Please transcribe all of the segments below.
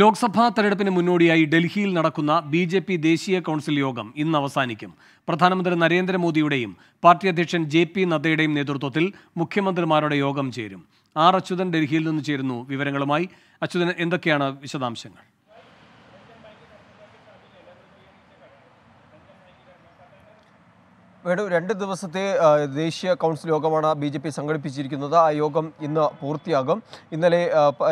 ലോക്സഭാ തെരഞ്ഞെടുപ്പിന് മുന്നോടിയായി ഡൽഹിയിൽ നടക്കുന്ന ബി ജെ പി ദേശീയ കൗൺസിൽ യോഗം ഇന്ന് അവസാനിക്കും പ്രധാനമന്ത്രി നരേന്ദ്രമോദിയുടെയും പാർട്ടി അധ്യക്ഷൻ ജെ പി നദ്ദയുടെയും നേതൃത്വത്തിൽ മുഖ്യമന്ത്രിമാരുടെ യോഗം ചേരും ആർ അച്യുതൻ ഡൽഹിയിൽ നിന്ന് ചേരുന്നു വിവരങ്ങളുമായി അച്യുതൻ എന്തൊക്കെയാണ് വിശദാംശങ്ങൾ വേണു രണ്ട് ദിവസത്തെ ദേശീയ കൗൺസിൽ യോഗമാണ് ബി ജെ പി സംഘടിപ്പിച്ചിരിക്കുന്നത് ആ യോഗം ഇന്ന് പൂർത്തിയാകും ഇന്നലെ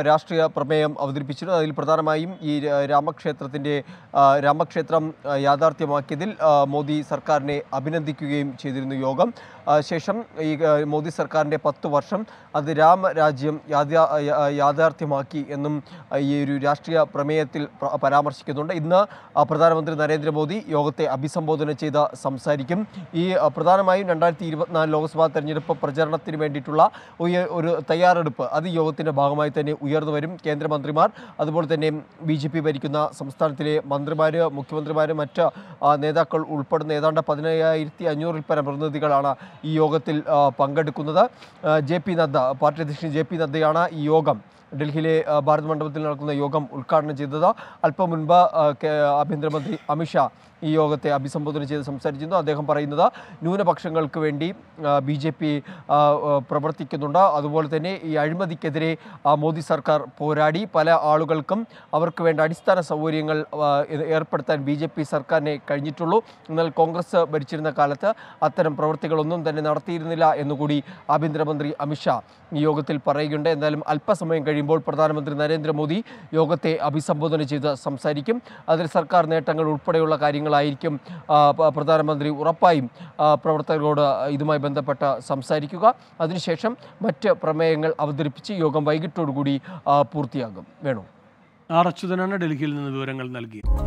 രാഷ്ട്രീയ പ്രമേയം അവതരിപ്പിച്ചിരുന്നു അതിൽ പ്രധാനമായും ഈ രാമക്ഷേത്രത്തിൻ്റെ രാമക്ഷേത്രം യാഥാർത്ഥ്യമാക്കിയതിൽ മോദി സർക്കാരിനെ അഭിനന്ദിക്കുകയും ചെയ്തിരുന്നു യോഗം ശേഷം ഈ മോദി സർക്കാരിൻ്റെ പത്ത് വർഷം അത് രാമരാജ്യം യാഥാർത്ഥ്യമാക്കി എന്നും ഈ ഒരു രാഷ്ട്രീയ പ്രമേയത്തിൽ പരാമർശിക്കുന്നുണ്ട് ഇന്ന് പ്രധാനമന്ത്രി നരേന്ദ്രമോദി യോഗത്തെ അഭിസംബോധന ചെയ്ത് സംസാരിക്കും ഈ പ്രധാനമായും രണ്ടായിരത്തി ഇരുപത്തിനാല് ലോക്സഭാ തെരഞ്ഞെടുപ്പ് പ്രചരണത്തിന് വേണ്ടിയിട്ടുള്ള ഒരു തയ്യാറെടുപ്പ് അത് യോഗത്തിൻ്റെ ഭാഗമായി തന്നെ ഉയർന്നു വരും കേന്ദ്രമന്ത്രിമാർ അതുപോലെ തന്നെ ബി ജെ പി ഭരിക്കുന്ന സംസ്ഥാനത്തിലെ മന്ത്രിമാർ മുഖ്യമന്ത്രിമാർ മറ്റ് നേതാക്കൾ ഉൾപ്പെടുന്ന ഏതാണ്ട് പതിനയ്യായിരത്തി അഞ്ഞൂറിൽ പരം പ്രതിനിധികളാണ് ഈ യോഗത്തിൽ പങ്കെടുക്കുന്നത് ജെ പി നദ്ദ പാർട്ടി അധ്യക്ഷൻ ജെ പി നദ്ദയാണ് ഈ യോഗം ഡൽഹിയിലെ ഭാരത് മണ്ഡപത്തിൽ നടക്കുന്ന യോഗം ഉദ്ഘാടനം ചെയ്തത് അല്പം മുൻപ് ആഭ്യന്തരമന്ത്രി അമിത്ഷാ ഈ യോഗത്തെ അഭിസംബോധന ചെയ്ത് സംസാരിച്ചിരുന്നു അദ്ദേഹം പറയുന്നത് ന്യൂനപക്ഷങ്ങൾക്ക് വേണ്ടി ബി ജെ പി പ്രവർത്തിക്കുന്നുണ്ട് അതുപോലെ തന്നെ ഈ അഴിമതിക്കെതിരെ മോദി സർക്കാർ പോരാടി പല ആളുകൾക്കും അവർക്ക് വേണ്ട അടിസ്ഥാന സൗകര്യങ്ങൾ ഏർപ്പെടുത്താൻ ബി ജെ പി സർക്കാരിനെ കഴിഞ്ഞിട്ടുള്ളൂ എന്നാൽ കോൺഗ്രസ് ഭരിച്ചിരുന്ന കാലത്ത് അത്തരം പ്രവൃത്തികളൊന്നും തന്നെ നടത്തിയിരുന്നില്ല എന്നുകൂടി ആഭ്യന്തരമന്ത്രി അമിത്ഷാ ഈ യോഗത്തിൽ പറയുകയുണ്ട് എന്നാലും അല്പസമയം കഴിയുമ്പോൾ പ്രധാനമന്ത്രി നരേന്ദ്രമോദി യോഗത്തെ അഭിസംബോധന ചെയ്ത് സംസാരിക്കും അതിൽ സർക്കാർ നേട്ടങ്ങൾ ഉൾപ്പെടെയുള്ള കാര്യങ്ങളായിരിക്കും പ്രധാനമന്ത്രി ഉറപ്പായും പ്രവർത്തകരോട് ഇതുമായി ബന്ധപ്പെട്ട് സംസാരിക്കുക അതിനുശേഷം മറ്റ് പ്രമേയങ്ങൾ അവതരിപ്പിച്ച് യോഗം വൈകിട്ടോടുകൂടി പൂർത്തിയാകും വേണു ആർ അച്യുതനാണ് ഡൽഹിയിൽ നിന്ന് വിവരങ്ങൾ നൽകിയത്